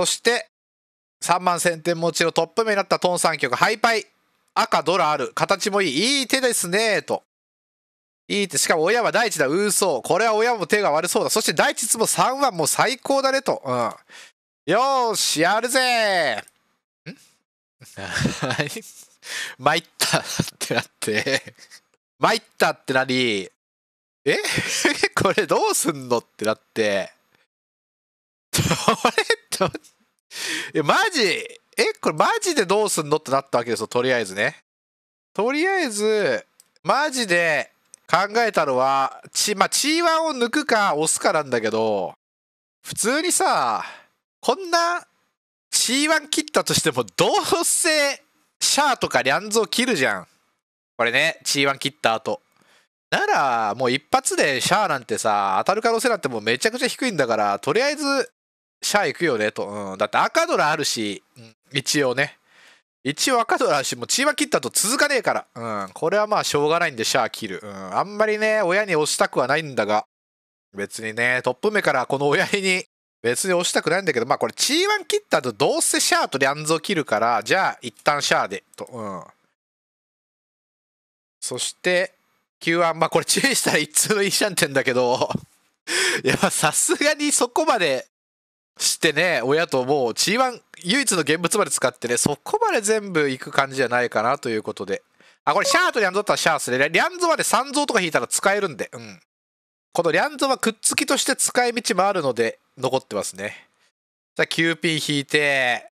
そして3万1000点持ちのトップ目になったトン3曲ハイパイ赤ドラある形もいいいい手ですねといい手しかも親は第一だうーそうこれは親も手が悪そうだそして第一つも3はもう最高だねと、うん、よーしやるぜん 参ったってなって参ったってなりえ これどうすんのってなってあれえ、マジえ、これマジでどうすんのってなったわけですよ、とりあえずね。とりあえず、マジで考えたのは、チ、まあ、ワンを抜くか押すかなんだけど、普通にさ、こんなチーワン切ったとしても、どうせ、シャアとかリャンズを切るじゃん。これね、チーワン切った後。なら、もう一発でシャアなんてさ、当たる可能性なんてもうめちゃくちゃ低いんだから、とりあえずシャア行くよねと、うん、だって赤ドラあるし、一応ね一応赤ドラあるしもうチー切ったと続かねえから、うん、これはまあしょうがないんでシャア切る、うん、あんまりね親に押したくはないんだが別にねトップ目からこの親に別に押したくないんだけどまあこれ G1 切ったとどうせシャアとリャンズを切るからじゃあ一旦シャアでと、うん、そして Q1 まあこれ注意したら一通のいいシてンだけどい やさすがにそこまでしてね親ともう G1 唯一の現物まで使ってねそこまで全部行く感じじゃないかなということであこれシャアとリャンゾだったらシャアですねリャンゾまで3蔵とか引いたら使えるんでうんこのリャンゾはくっつきとして使い道もあるので残ってますねさあ9ピン引いて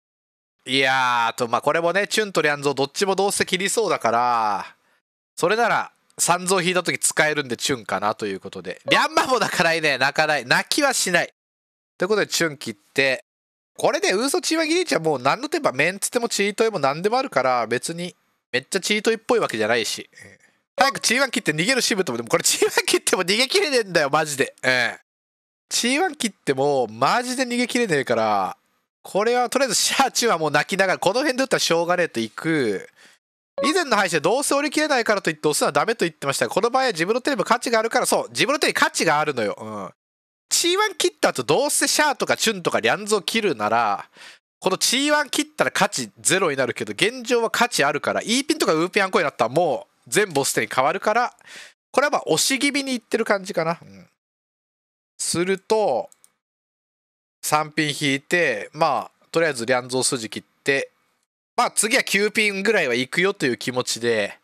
いやーとまあこれもねチュンとリャンゾどっちもどうせ切りそうだからそれなら三蔵引いた時使えるんでチュンかなということで。リャンマもなかないね。泣かない。泣きはしない。ということでチュン切ってこれで嘘チーマギリーチはもう何の手ばメンツでもチートイも何でもあるから別にめっちゃチートイっぽいわけじゃないし、早くチーワン切って逃げるシブともでもこれチーワン切っても逃げきれねえんだよマジで、えー、チーワン切ってもマジで逃げきれねえからこれはとりあえずシャーチュンはもう泣きながらこの辺で打ったらしょうがねえと行く以前の配信でどうせ折り切れないからといって押すのはダメと言ってましたがこの場合は自分の手にも価値があるからそう自分の手に価値があるのよ、うん、C1 切った後どうせシャーとかチュンとかリャンズを切るならこの C1 切ったら価値ゼロになるけど現状は価値あるから E ピンとかウーピンアンコインだったらもう全ボス手に変わるからこれはまあ押し気味にいってる感じかな、うん、すると3ピン引いてまあとりあえずリャンゾー筋切ってまあ次は9ピンぐらいは行くよという気持ちで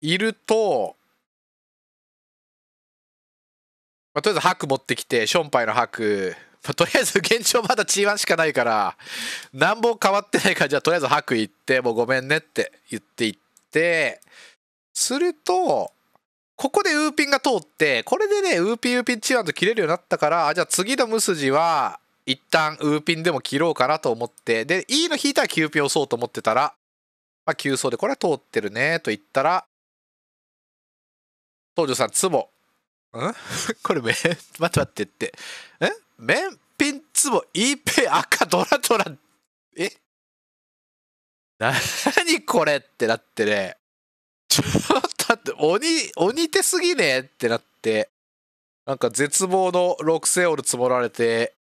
いるとまあ、とりあえず白持ってきてションパイの白、まあ、とりあえず 現状まだ G1 しかないからなんぼ変わってないからじゃあとりあえず白行ってもうごめんねって言っていってするとここでウーピンが通ってこれでねウーピンウーピン G1 と切れるようになったからじゃあ次の無筋は一旦ウーピンでも切ろうかなと思ってで E の引いたら9ピ押そうと思ってたら、まあ、急走でこれは通ってるねと言ったら東條さんツボん これめ待って待ってって。え麺品ンツボ、イーペイ、赤、ドラドラ。えなにこれってなってね。ちょっと待って、鬼、鬼手すぎねってなって。なんか絶望の6 0オル積もられて、